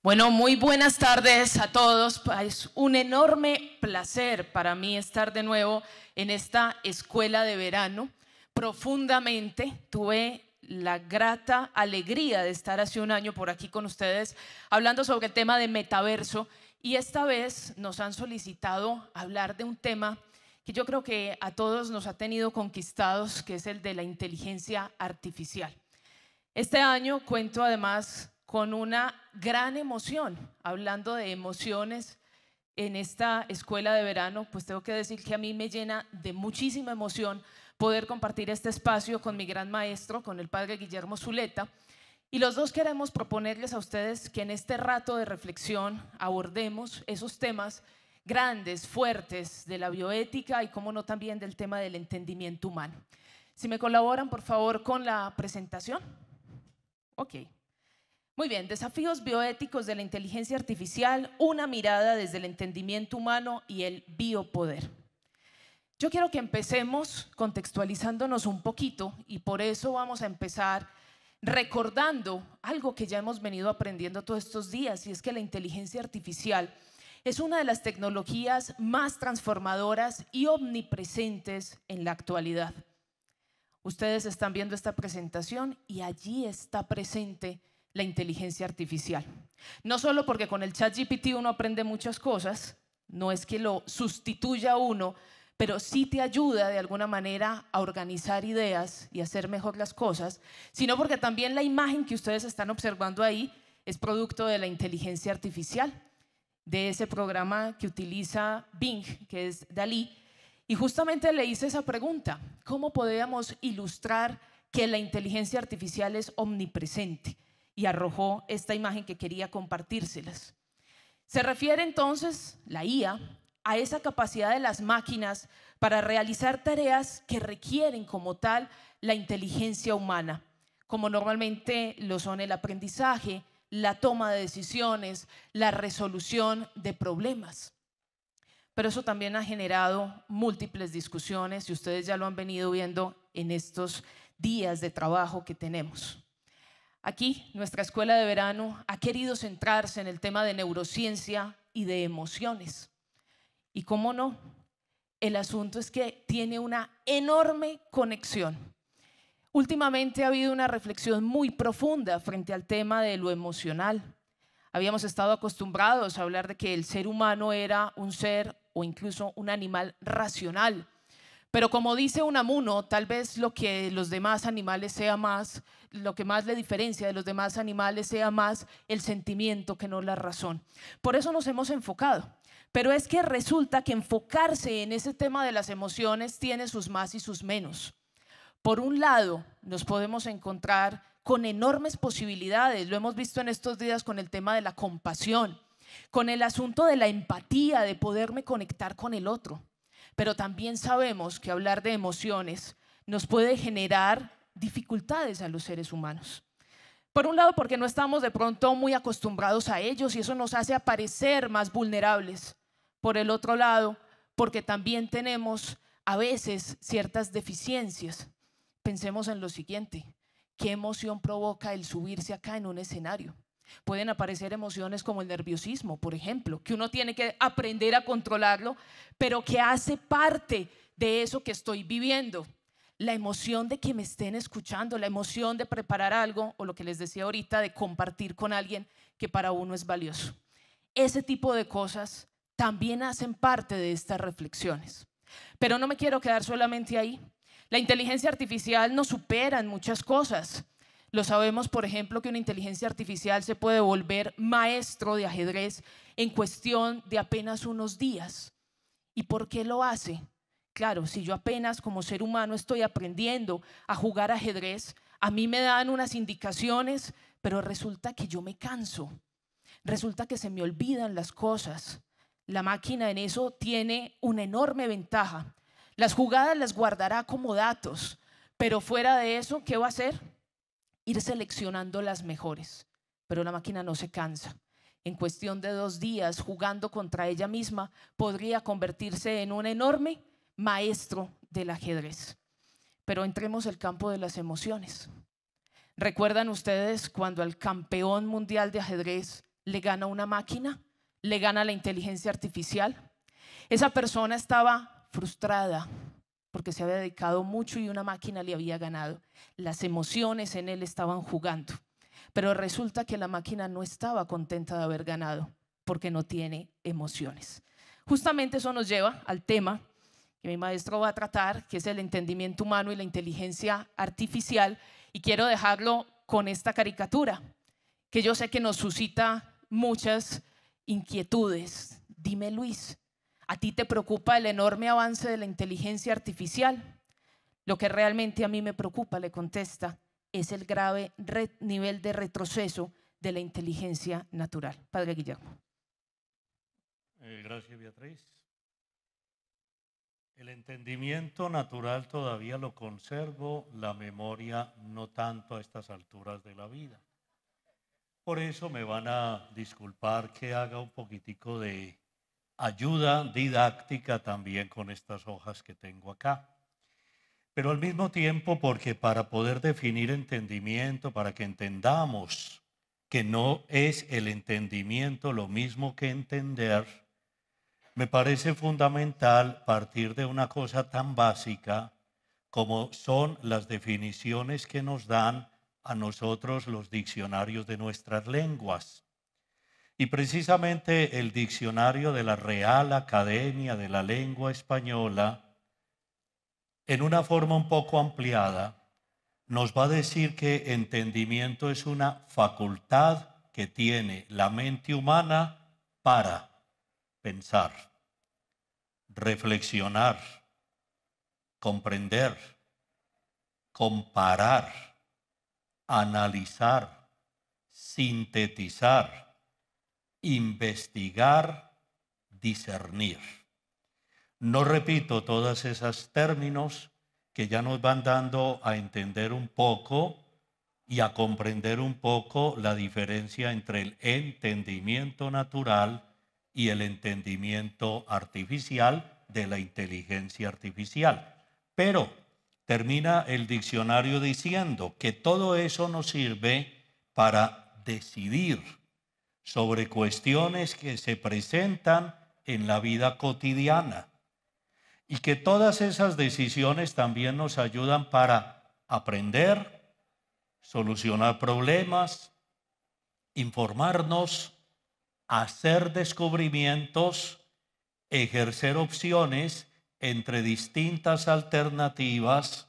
Bueno, muy buenas tardes a todos. Es un enorme placer para mí estar de nuevo en esta escuela de verano. Profundamente tuve la grata alegría de estar hace un año por aquí con ustedes hablando sobre el tema de metaverso y esta vez nos han solicitado hablar de un tema que yo creo que a todos nos ha tenido conquistados, que es el de la inteligencia artificial. Este año cuento además con una gran emoción. Hablando de emociones, en esta escuela de verano, pues tengo que decir que a mí me llena de muchísima emoción poder compartir este espacio con mi gran maestro, con el padre Guillermo Zuleta. Y los dos queremos proponerles a ustedes que en este rato de reflexión abordemos esos temas grandes, fuertes, de la bioética y, como no, también del tema del entendimiento humano. Si me colaboran, por favor, con la presentación. Ok. Muy bien, desafíos bioéticos de la inteligencia artificial, una mirada desde el entendimiento humano y el biopoder. Yo quiero que empecemos contextualizándonos un poquito y por eso vamos a empezar recordando algo que ya hemos venido aprendiendo todos estos días y es que la inteligencia artificial es una de las tecnologías más transformadoras y omnipresentes en la actualidad. Ustedes están viendo esta presentación y allí está presente la inteligencia artificial. No solo porque con el chat GPT uno aprende muchas cosas, no es que lo sustituya uno, pero sí te ayuda de alguna manera a organizar ideas y hacer mejor las cosas, sino porque también la imagen que ustedes están observando ahí es producto de la inteligencia artificial, de ese programa que utiliza Bing, que es Dalí, y justamente le hice esa pregunta, ¿cómo podríamos ilustrar que la inteligencia artificial es omnipresente? y arrojó esta imagen que quería compartírselas. Se refiere entonces la IA a esa capacidad de las máquinas para realizar tareas que requieren como tal la inteligencia humana, como normalmente lo son el aprendizaje, la toma de decisiones, la resolución de problemas. Pero eso también ha generado múltiples discusiones y ustedes ya lo han venido viendo en estos días de trabajo que tenemos. Aquí, nuestra escuela de verano ha querido centrarse en el tema de neurociencia y de emociones. Y cómo no, el asunto es que tiene una enorme conexión. Últimamente ha habido una reflexión muy profunda frente al tema de lo emocional. Habíamos estado acostumbrados a hablar de que el ser humano era un ser o incluso un animal racional pero como dice un amuno, tal vez lo que los demás animales sea más, lo que más le diferencia de los demás animales sea más el sentimiento que no la razón. Por eso nos hemos enfocado. Pero es que resulta que enfocarse en ese tema de las emociones tiene sus más y sus menos. Por un lado, nos podemos encontrar con enormes posibilidades, lo hemos visto en estos días con el tema de la compasión, con el asunto de la empatía, de poderme conectar con el otro pero también sabemos que hablar de emociones nos puede generar dificultades a los seres humanos. Por un lado, porque no estamos de pronto muy acostumbrados a ellos y eso nos hace aparecer más vulnerables. Por el otro lado, porque también tenemos a veces ciertas deficiencias. Pensemos en lo siguiente, ¿qué emoción provoca el subirse acá en un escenario? Pueden aparecer emociones como el nerviosismo, por ejemplo, que uno tiene que aprender a controlarlo, pero que hace parte de eso que estoy viviendo. La emoción de que me estén escuchando, la emoción de preparar algo o lo que les decía ahorita, de compartir con alguien que para uno es valioso. Ese tipo de cosas también hacen parte de estas reflexiones. Pero no me quiero quedar solamente ahí. La inteligencia artificial nos supera en muchas cosas. Lo sabemos, por ejemplo, que una inteligencia artificial se puede volver maestro de ajedrez en cuestión de apenas unos días. ¿Y por qué lo hace? Claro, si yo apenas como ser humano estoy aprendiendo a jugar ajedrez, a mí me dan unas indicaciones, pero resulta que yo me canso. Resulta que se me olvidan las cosas. La máquina en eso tiene una enorme ventaja. Las jugadas las guardará como datos, pero fuera de eso, ¿qué va a hacer? ir seleccionando las mejores, pero la máquina no se cansa. En cuestión de dos días, jugando contra ella misma, podría convertirse en un enorme maestro del ajedrez. Pero entremos el campo de las emociones. ¿Recuerdan ustedes cuando al campeón mundial de ajedrez le gana una máquina? ¿Le gana la inteligencia artificial? Esa persona estaba frustrada, porque se había dedicado mucho y una máquina le había ganado. Las emociones en él estaban jugando. Pero resulta que la máquina no estaba contenta de haber ganado, porque no tiene emociones. Justamente eso nos lleva al tema que mi maestro va a tratar, que es el entendimiento humano y la inteligencia artificial. Y quiero dejarlo con esta caricatura, que yo sé que nos suscita muchas inquietudes. Dime, Luis, a ti te preocupa el enorme avance de la inteligencia artificial. Lo que realmente a mí me preocupa, le contesta, es el grave nivel de retroceso de la inteligencia natural. Padre Guillermo. Eh, gracias, Beatriz. El entendimiento natural todavía lo conservo, la memoria no tanto a estas alturas de la vida. Por eso me van a disculpar que haga un poquitico de ayuda didáctica también con estas hojas que tengo acá. Pero al mismo tiempo, porque para poder definir entendimiento, para que entendamos que no es el entendimiento lo mismo que entender, me parece fundamental partir de una cosa tan básica como son las definiciones que nos dan a nosotros los diccionarios de nuestras lenguas. Y precisamente el diccionario de la Real Academia de la Lengua Española, en una forma un poco ampliada, nos va a decir que entendimiento es una facultad que tiene la mente humana para pensar, reflexionar, comprender, comparar, analizar, sintetizar investigar, discernir. No repito todos esos términos que ya nos van dando a entender un poco y a comprender un poco la diferencia entre el entendimiento natural y el entendimiento artificial de la inteligencia artificial. Pero termina el diccionario diciendo que todo eso nos sirve para decidir sobre cuestiones que se presentan en la vida cotidiana y que todas esas decisiones también nos ayudan para aprender, solucionar problemas, informarnos, hacer descubrimientos, ejercer opciones entre distintas alternativas,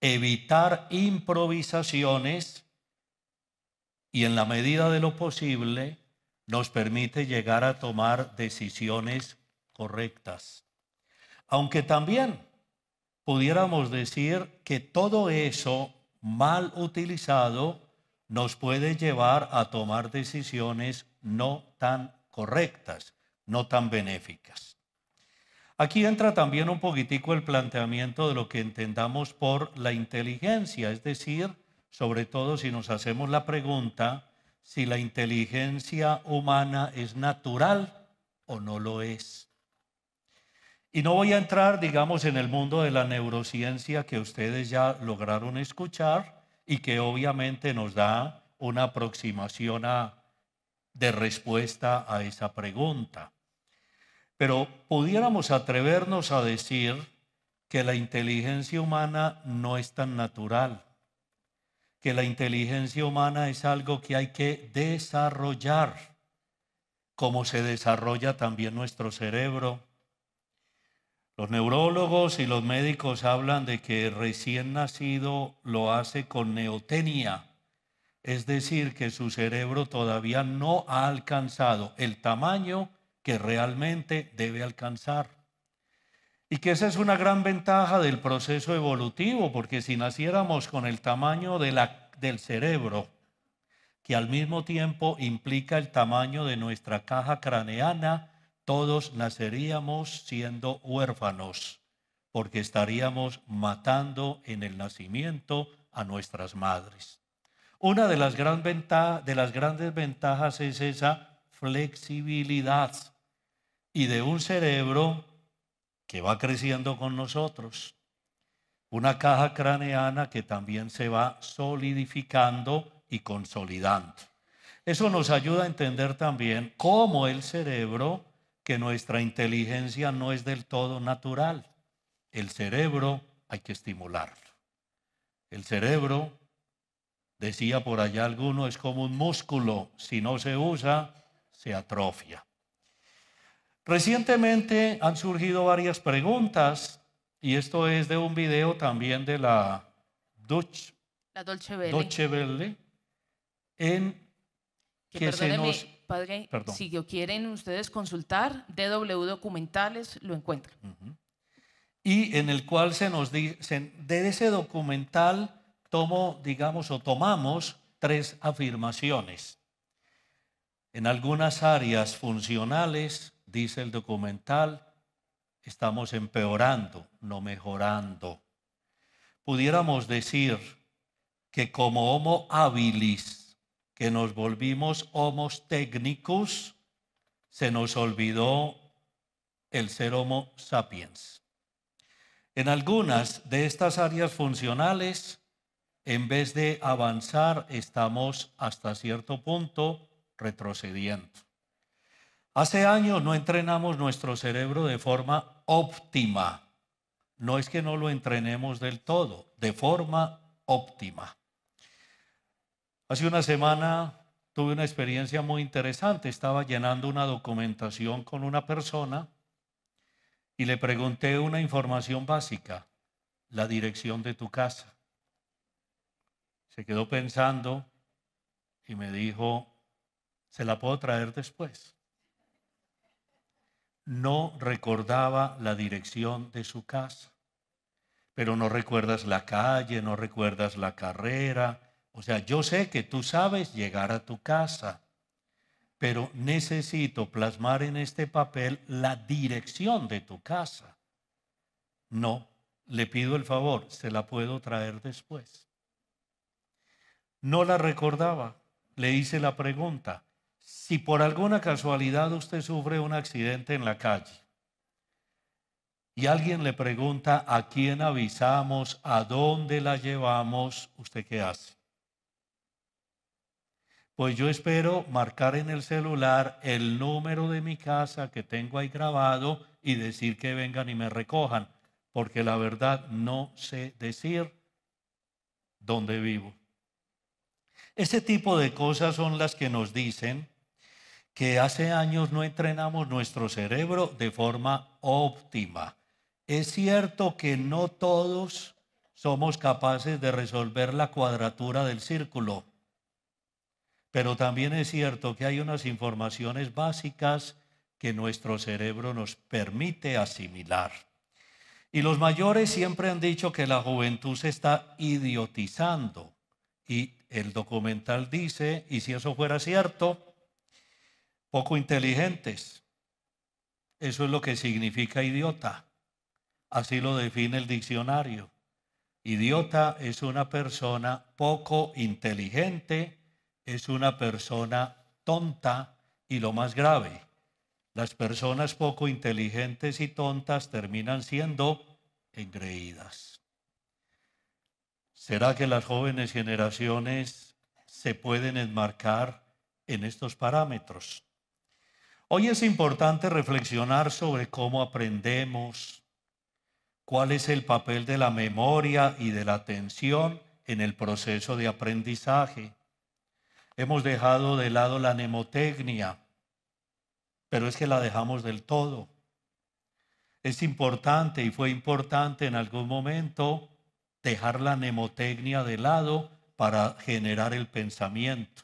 evitar improvisaciones y en la medida de lo posible nos permite llegar a tomar decisiones correctas. Aunque también pudiéramos decir que todo eso mal utilizado nos puede llevar a tomar decisiones no tan correctas, no tan benéficas. Aquí entra también un poquitico el planteamiento de lo que entendamos por la inteligencia, es decir, sobre todo si nos hacemos la pregunta, si la inteligencia humana es natural o no lo es. Y no voy a entrar, digamos, en el mundo de la neurociencia que ustedes ya lograron escuchar y que obviamente nos da una aproximación a, de respuesta a esa pregunta. Pero pudiéramos atrevernos a decir que la inteligencia humana no es tan natural que la inteligencia humana es algo que hay que desarrollar, como se desarrolla también nuestro cerebro. Los neurólogos y los médicos hablan de que recién nacido lo hace con neotenia, es decir, que su cerebro todavía no ha alcanzado el tamaño que realmente debe alcanzar. Y que esa es una gran ventaja del proceso evolutivo, porque si naciéramos con el tamaño del cerebro, que al mismo tiempo implica el tamaño de nuestra caja craneana, todos naceríamos siendo huérfanos, porque estaríamos matando en el nacimiento a nuestras madres. Una de las, de las grandes ventajas es esa flexibilidad y de un cerebro que va creciendo con nosotros. Una caja craneana que también se va solidificando y consolidando. Eso nos ayuda a entender también cómo el cerebro, que nuestra inteligencia no es del todo natural. El cerebro hay que estimularlo. El cerebro, decía por allá alguno, es como un músculo. Si no se usa, se atrofia. Recientemente han surgido varias preguntas y esto es de un video también de la, Dutch la Dolce Belle. Dolce en que, se nos... Padre, Perdón. si quieren ustedes consultar, DW Documentales lo encuentran. Y en el cual se nos dice, de ese documental tomo, digamos, o tomamos tres afirmaciones. En algunas áreas funcionales, dice el documental, estamos empeorando, no mejorando. Pudiéramos decir que como homo habilis, que nos volvimos homos técnicos, se nos olvidó el ser homo sapiens. En algunas de estas áreas funcionales, en vez de avanzar, estamos hasta cierto punto retrocediendo. Hace años no entrenamos nuestro cerebro de forma óptima. No es que no lo entrenemos del todo, de forma óptima. Hace una semana tuve una experiencia muy interesante. Estaba llenando una documentación con una persona y le pregunté una información básica, la dirección de tu casa. Se quedó pensando y me dijo, se la puedo traer después no recordaba la dirección de su casa, pero no recuerdas la calle, no recuerdas la carrera. O sea, yo sé que tú sabes llegar a tu casa, pero necesito plasmar en este papel la dirección de tu casa. No, le pido el favor, se la puedo traer después. No la recordaba, le hice la pregunta, si por alguna casualidad usted sufre un accidente en la calle y alguien le pregunta a quién avisamos, a dónde la llevamos, ¿usted qué hace? Pues yo espero marcar en el celular el número de mi casa que tengo ahí grabado y decir que vengan y me recojan, porque la verdad no sé decir dónde vivo. Ese tipo de cosas son las que nos dicen que hace años no entrenamos nuestro cerebro de forma óptima. Es cierto que no todos somos capaces de resolver la cuadratura del círculo, pero también es cierto que hay unas informaciones básicas que nuestro cerebro nos permite asimilar. Y los mayores siempre han dicho que la juventud se está idiotizando. Y el documental dice, y si eso fuera cierto, poco inteligentes. Eso es lo que significa idiota. Así lo define el diccionario. Idiota es una persona poco inteligente, es una persona tonta y lo más grave, las personas poco inteligentes y tontas terminan siendo engreídas. ¿Será que las jóvenes generaciones se pueden enmarcar en estos parámetros? Hoy es importante reflexionar sobre cómo aprendemos, cuál es el papel de la memoria y de la atención en el proceso de aprendizaje. Hemos dejado de lado la mnemotecnia, pero es que la dejamos del todo. Es importante y fue importante en algún momento dejar la mnemotecnia de lado para generar el pensamiento.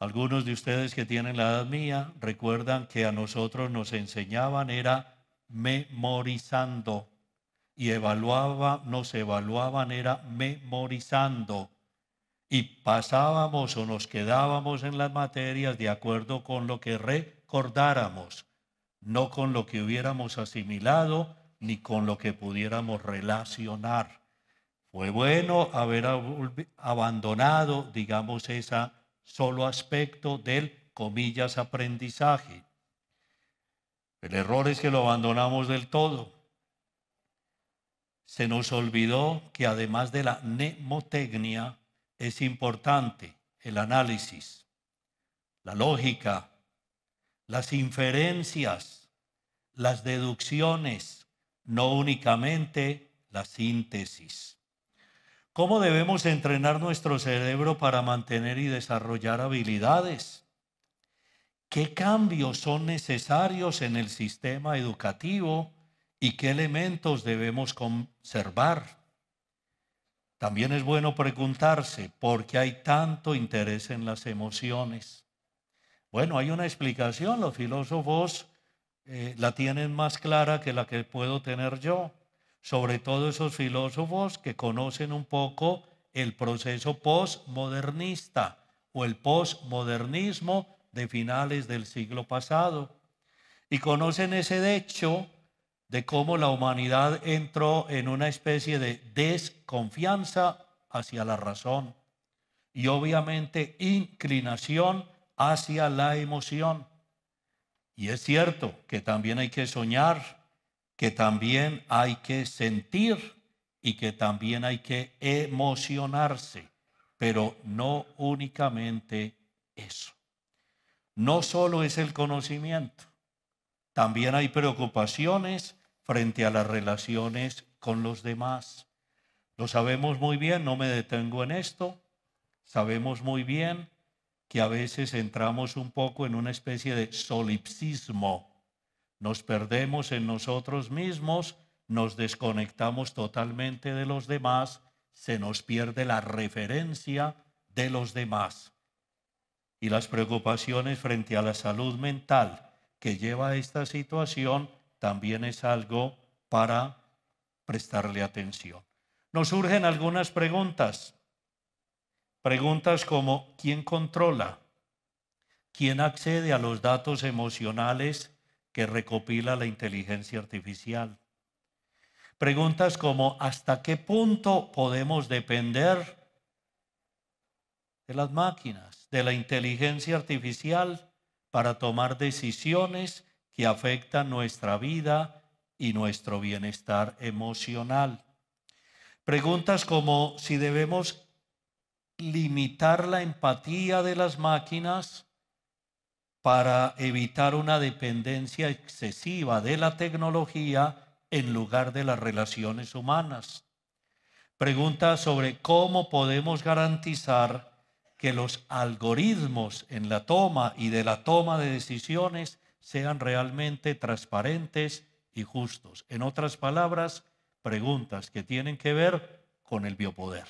Algunos de ustedes que tienen la edad mía recuerdan que a nosotros nos enseñaban era memorizando y evaluaba, nos evaluaban era memorizando y pasábamos o nos quedábamos en las materias de acuerdo con lo que recordáramos, no con lo que hubiéramos asimilado ni con lo que pudiéramos relacionar. Fue bueno haber abandonado, digamos, esa solo aspecto del, comillas, aprendizaje. El error es que lo abandonamos del todo. Se nos olvidó que además de la mnemotecnia es importante el análisis, la lógica, las inferencias, las deducciones, no únicamente la síntesis. ¿Cómo debemos entrenar nuestro cerebro para mantener y desarrollar habilidades? ¿Qué cambios son necesarios en el sistema educativo y qué elementos debemos conservar? También es bueno preguntarse por qué hay tanto interés en las emociones. Bueno, hay una explicación, los filósofos eh, la tienen más clara que la que puedo tener yo sobre todo esos filósofos que conocen un poco el proceso postmodernista o el postmodernismo de finales del siglo pasado. Y conocen ese hecho de cómo la humanidad entró en una especie de desconfianza hacia la razón y obviamente inclinación hacia la emoción. Y es cierto que también hay que soñar, que también hay que sentir y que también hay que emocionarse, pero no únicamente eso. No solo es el conocimiento, también hay preocupaciones frente a las relaciones con los demás. Lo sabemos muy bien, no me detengo en esto, sabemos muy bien que a veces entramos un poco en una especie de solipsismo nos perdemos en nosotros mismos, nos desconectamos totalmente de los demás, se nos pierde la referencia de los demás. Y las preocupaciones frente a la salud mental que lleva a esta situación también es algo para prestarle atención. Nos surgen algunas preguntas. Preguntas como ¿quién controla? ¿Quién accede a los datos emocionales que recopila la inteligencia artificial. Preguntas como ¿hasta qué punto podemos depender de las máquinas, de la inteligencia artificial para tomar decisiones que afectan nuestra vida y nuestro bienestar emocional? Preguntas como si debemos limitar la empatía de las máquinas para evitar una dependencia excesiva de la tecnología en lugar de las relaciones humanas. Pregunta sobre cómo podemos garantizar que los algoritmos en la toma y de la toma de decisiones sean realmente transparentes y justos. En otras palabras, preguntas que tienen que ver con el biopoder.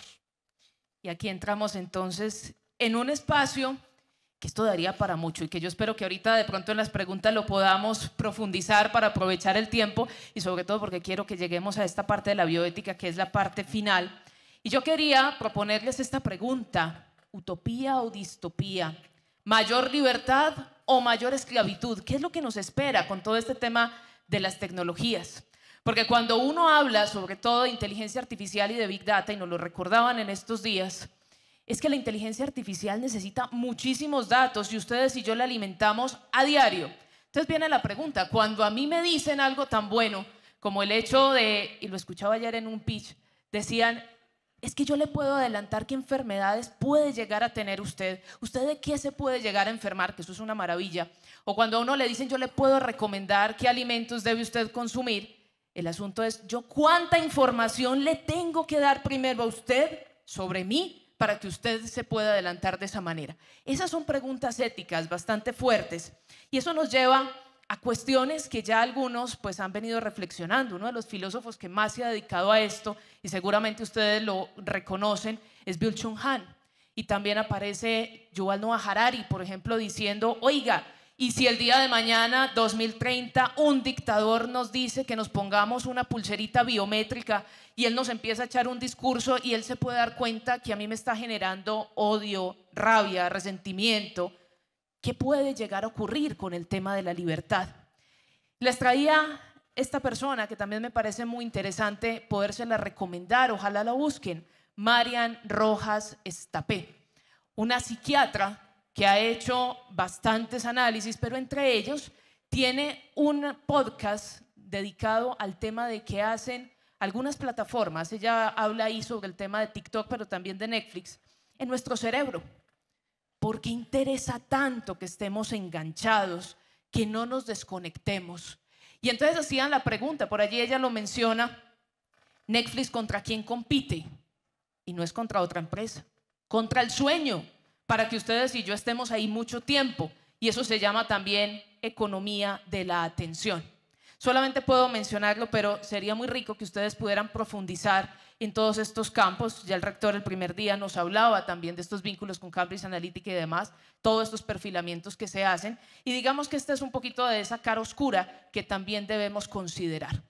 Y aquí entramos entonces en un espacio que esto daría para mucho y que yo espero que ahorita de pronto en las preguntas lo podamos profundizar para aprovechar el tiempo y sobre todo porque quiero que lleguemos a esta parte de la bioética que es la parte final. Y yo quería proponerles esta pregunta, utopía o distopía, mayor libertad o mayor esclavitud, ¿qué es lo que nos espera con todo este tema de las tecnologías? Porque cuando uno habla sobre todo de inteligencia artificial y de big data, y nos lo recordaban en estos días, es que la inteligencia artificial necesita muchísimos datos y ustedes y yo la alimentamos a diario. Entonces viene la pregunta, cuando a mí me dicen algo tan bueno como el hecho de, y lo escuchaba ayer en un pitch, decían, es que yo le puedo adelantar qué enfermedades puede llegar a tener usted, usted de qué se puede llegar a enfermar, que eso es una maravilla. O cuando a uno le dicen, yo le puedo recomendar qué alimentos debe usted consumir, el asunto es, yo cuánta información le tengo que dar primero a usted sobre mí para que usted se pueda adelantar de esa manera? Esas son preguntas éticas bastante fuertes y eso nos lleva a cuestiones que ya algunos pues han venido reflexionando. Uno de los filósofos que más se ha dedicado a esto y seguramente ustedes lo reconocen es Bill Chung Han. Y también aparece Yuval Noah Harari, por ejemplo, diciendo, oiga, y si el día de mañana, 2030, un dictador nos dice que nos pongamos una pulserita biométrica y él nos empieza a echar un discurso y él se puede dar cuenta que a mí me está generando odio, rabia, resentimiento, ¿qué puede llegar a ocurrir con el tema de la libertad? Les traía esta persona que también me parece muy interesante podérsela recomendar, ojalá la busquen, Marian Rojas Estapé, una psiquiatra que ha hecho bastantes análisis, pero entre ellos tiene un podcast dedicado al tema de que hacen algunas plataformas, ella habla ahí sobre el tema de TikTok, pero también de Netflix, en nuestro cerebro. Porque interesa tanto que estemos enganchados, que no nos desconectemos. Y entonces hacían la pregunta, por allí ella lo menciona, Netflix contra quién compite. Y no es contra otra empresa, contra el sueño, para que ustedes y yo estemos ahí mucho tiempo. Y eso se llama también economía de la atención. Solamente puedo mencionarlo, pero sería muy rico que ustedes pudieran profundizar en todos estos campos. Ya el rector el primer día nos hablaba también de estos vínculos con Cambridge Analytica y demás, todos estos perfilamientos que se hacen. Y digamos que este es un poquito de esa cara oscura que también debemos considerar.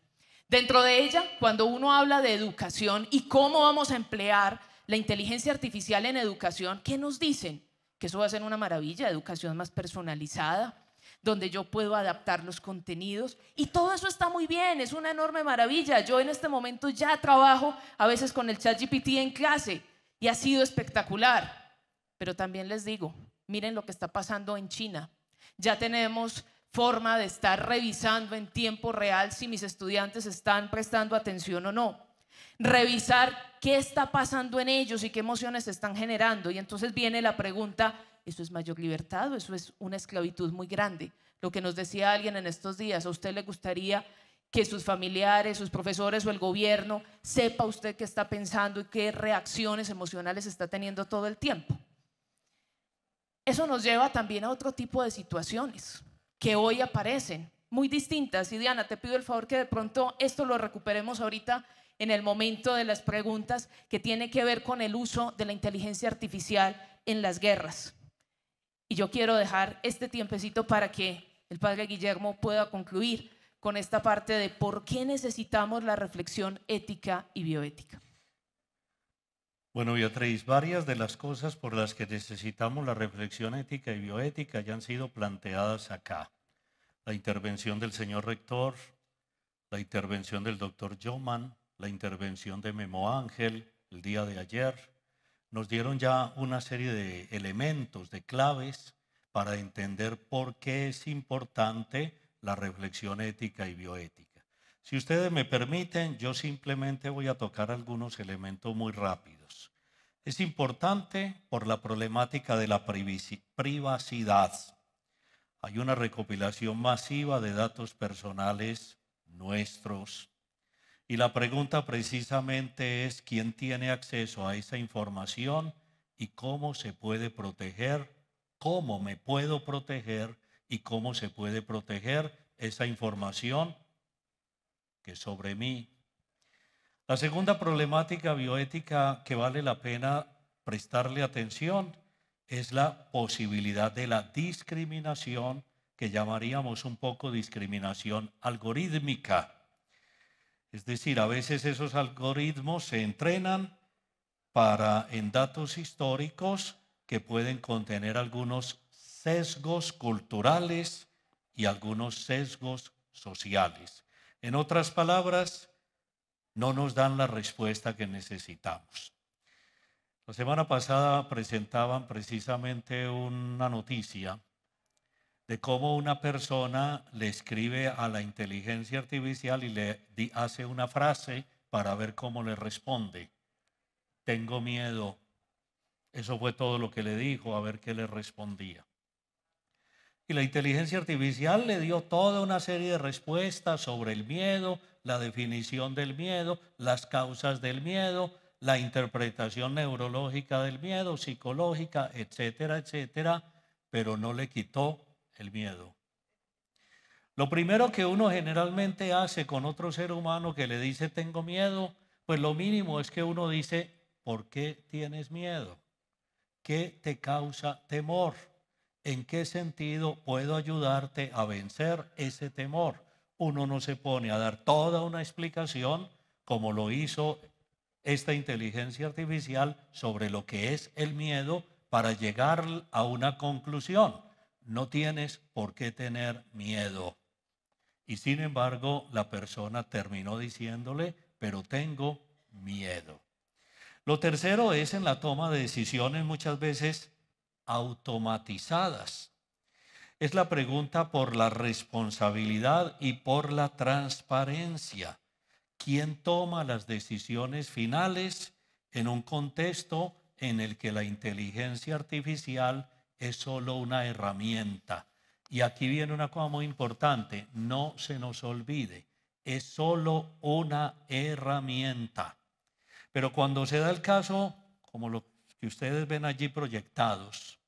Dentro de ella, cuando uno habla de educación y cómo vamos a emplear la inteligencia artificial en educación, ¿qué nos dicen? Que eso va a ser una maravilla, educación más personalizada, donde yo puedo adaptar los contenidos. Y todo eso está muy bien, es una enorme maravilla. Yo en este momento ya trabajo a veces con el ChatGPT en clase y ha sido espectacular. Pero también les digo, miren lo que está pasando en China. Ya tenemos forma de estar revisando en tiempo real si mis estudiantes están prestando atención o no revisar qué está pasando en ellos y qué emociones están generando. Y entonces viene la pregunta, ¿eso es mayor libertad o eso es una esclavitud muy grande? Lo que nos decía alguien en estos días, ¿a usted le gustaría que sus familiares, sus profesores o el gobierno sepa usted qué está pensando y qué reacciones emocionales está teniendo todo el tiempo? Eso nos lleva también a otro tipo de situaciones que hoy aparecen muy distintas. Y Diana, te pido el favor que de pronto esto lo recuperemos ahorita en el momento de las preguntas que tiene que ver con el uso de la inteligencia artificial en las guerras. Y yo quiero dejar este tiempecito para que el padre Guillermo pueda concluir con esta parte de por qué necesitamos la reflexión ética y bioética. Bueno, Beatriz, varias de las cosas por las que necesitamos la reflexión ética y bioética ya han sido planteadas acá. La intervención del señor rector, la intervención del doctor Joman, la intervención de Memo Ángel el día de ayer, nos dieron ya una serie de elementos, de claves para entender por qué es importante la reflexión ética y bioética. Si ustedes me permiten, yo simplemente voy a tocar algunos elementos muy rápidos. Es importante por la problemática de la privacidad. Hay una recopilación masiva de datos personales nuestros, y la pregunta precisamente es quién tiene acceso a esa información y cómo se puede proteger, cómo me puedo proteger y cómo se puede proteger esa información que sobre mí. La segunda problemática bioética que vale la pena prestarle atención es la posibilidad de la discriminación, que llamaríamos un poco discriminación algorítmica. Es decir, a veces esos algoritmos se entrenan para en datos históricos que pueden contener algunos sesgos culturales y algunos sesgos sociales. En otras palabras, no nos dan la respuesta que necesitamos. La semana pasada presentaban precisamente una noticia de cómo una persona le escribe a la inteligencia artificial y le hace una frase para ver cómo le responde. Tengo miedo. Eso fue todo lo que le dijo, a ver qué le respondía. Y la inteligencia artificial le dio toda una serie de respuestas sobre el miedo, la definición del miedo, las causas del miedo, la interpretación neurológica del miedo, psicológica, etcétera, etcétera, pero no le quitó el miedo. Lo primero que uno generalmente hace con otro ser humano que le dice tengo miedo, pues lo mínimo es que uno dice, ¿por qué tienes miedo? ¿Qué te causa temor? ¿En qué sentido puedo ayudarte a vencer ese temor? Uno no se pone a dar toda una explicación como lo hizo esta inteligencia artificial sobre lo que es el miedo para llegar a una conclusión. No tienes por qué tener miedo. Y sin embargo, la persona terminó diciéndole, pero tengo miedo. Lo tercero es en la toma de decisiones muchas veces automatizadas. Es la pregunta por la responsabilidad y por la transparencia. ¿Quién toma las decisiones finales en un contexto en el que la inteligencia artificial es solo una herramienta. Y aquí viene una cosa muy importante, no se nos olvide, es solo una herramienta. Pero cuando se da el caso, como lo que ustedes ven allí proyectados,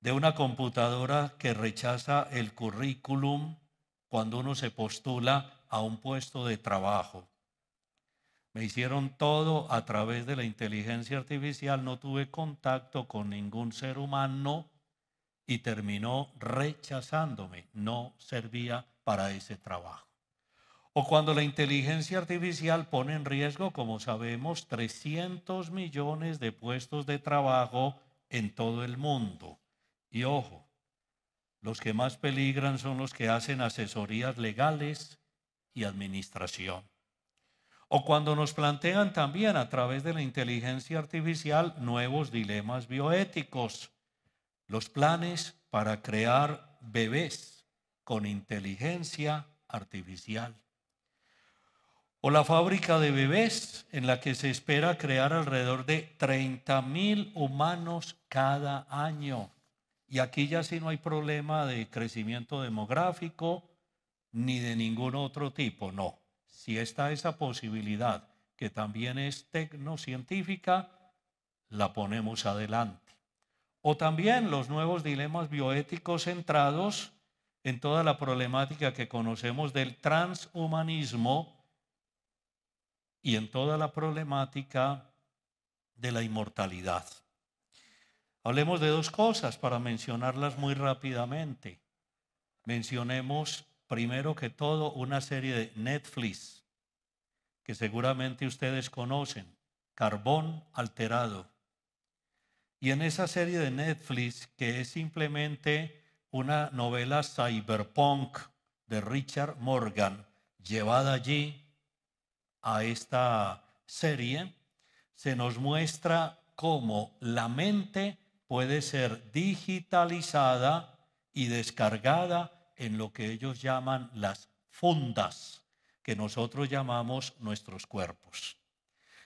de una computadora que rechaza el currículum cuando uno se postula a un puesto de trabajo. Me hicieron todo a través de la inteligencia artificial, no tuve contacto con ningún ser humano, y terminó rechazándome. No servía para ese trabajo. O cuando la inteligencia artificial pone en riesgo, como sabemos, 300 millones de puestos de trabajo en todo el mundo. Y ojo, los que más peligran son los que hacen asesorías legales y administración. O cuando nos plantean también a través de la inteligencia artificial nuevos dilemas bioéticos los planes para crear bebés con inteligencia artificial. O la fábrica de bebés en la que se espera crear alrededor de 30.000 mil humanos cada año. Y aquí ya sí no hay problema de crecimiento demográfico ni de ningún otro tipo, no. Si está esa posibilidad, que también es tecnocientífica, la ponemos adelante. O también los nuevos dilemas bioéticos centrados en toda la problemática que conocemos del transhumanismo y en toda la problemática de la inmortalidad. Hablemos de dos cosas para mencionarlas muy rápidamente. Mencionemos primero que todo una serie de Netflix que seguramente ustedes conocen, Carbón Alterado. Y en esa serie de Netflix, que es simplemente una novela cyberpunk de Richard Morgan, llevada allí a esta serie, se nos muestra cómo la mente puede ser digitalizada y descargada en lo que ellos llaman las fundas, que nosotros llamamos nuestros cuerpos.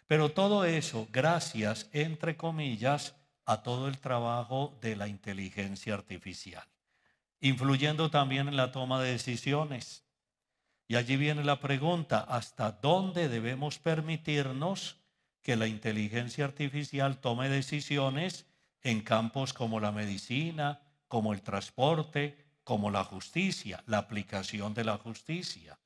Pero todo eso, gracias, entre comillas, a todo el trabajo de la inteligencia artificial, influyendo también en la toma de decisiones. Y allí viene la pregunta, ¿hasta dónde debemos permitirnos que la inteligencia artificial tome decisiones en campos como la medicina, como el transporte, como la justicia, la aplicación de la justicia?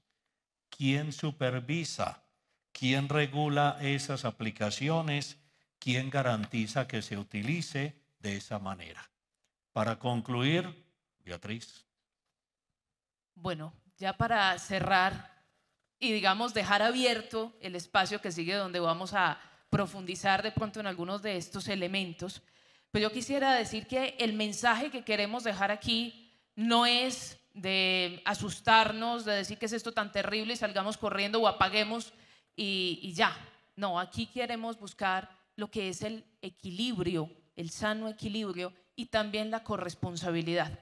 ¿Quién supervisa? ¿Quién regula esas aplicaciones? ¿quién garantiza que se utilice de esa manera? Para concluir, Beatriz. Bueno, ya para cerrar y digamos dejar abierto el espacio que sigue donde vamos a profundizar de pronto en algunos de estos elementos, pero pues yo quisiera decir que el mensaje que queremos dejar aquí no es de asustarnos, de decir que es esto tan terrible y salgamos corriendo o apaguemos y, y ya. No, aquí queremos buscar lo que es el equilibrio, el sano equilibrio y también la corresponsabilidad.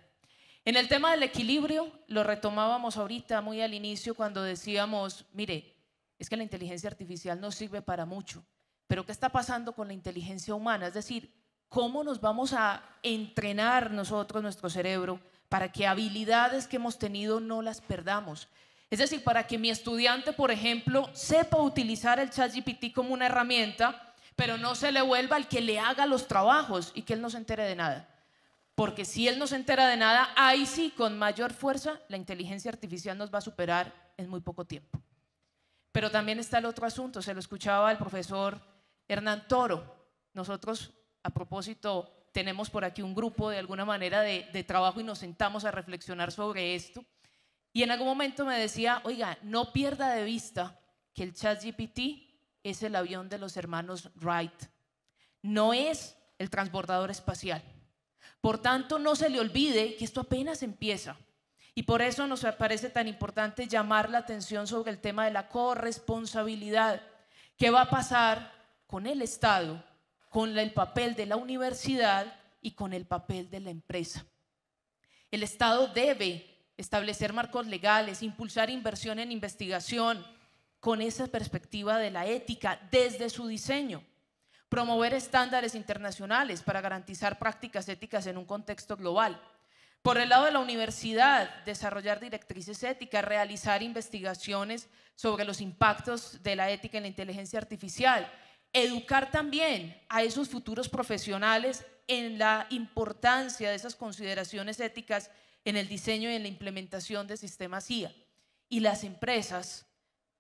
En el tema del equilibrio, lo retomábamos ahorita muy al inicio cuando decíamos, mire, es que la inteligencia artificial no sirve para mucho, pero ¿qué está pasando con la inteligencia humana? Es decir, ¿cómo nos vamos a entrenar nosotros, nuestro cerebro, para que habilidades que hemos tenido no las perdamos? Es decir, para que mi estudiante, por ejemplo, sepa utilizar el ChatGPT como una herramienta pero no se le vuelva al que le haga los trabajos y que él no se entere de nada. Porque si él no se entera de nada, ahí sí, con mayor fuerza, la inteligencia artificial nos va a superar en muy poco tiempo. Pero también está el otro asunto, se lo escuchaba el profesor Hernán Toro. Nosotros, a propósito, tenemos por aquí un grupo de alguna manera de, de, trabajo y nos sentamos a reflexionar sobre esto. Y en algún momento me decía, oiga, no pierda de vista que el chat GPT es el avión de los hermanos Wright. No es el transbordador espacial. Por tanto, no se le olvide que esto apenas empieza. Y por eso nos parece tan importante llamar la atención sobre el tema de la corresponsabilidad. ¿Qué va a pasar con el Estado, con el papel de la universidad y con el papel de la empresa? El Estado debe establecer marcos legales, impulsar inversión en investigación, con esa perspectiva de la ética desde su diseño. Promover estándares internacionales para garantizar prácticas éticas en un contexto global. Por el lado de la universidad, desarrollar directrices éticas, realizar investigaciones sobre los impactos de la ética en la inteligencia artificial, educar también a esos futuros profesionales en la importancia de esas consideraciones éticas en el diseño y en la implementación de sistemas IA. Y las empresas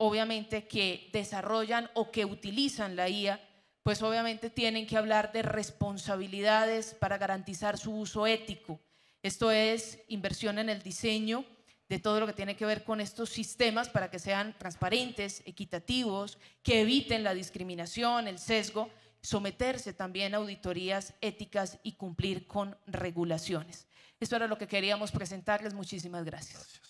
obviamente, que desarrollan o que utilizan la IA, pues obviamente tienen que hablar de responsabilidades para garantizar su uso ético. Esto es inversión en el diseño de todo lo que tiene que ver con estos sistemas para que sean transparentes, equitativos, que eviten la discriminación, el sesgo, someterse también a auditorías éticas y cumplir con regulaciones. Esto era lo que queríamos presentarles. Muchísimas gracias. gracias.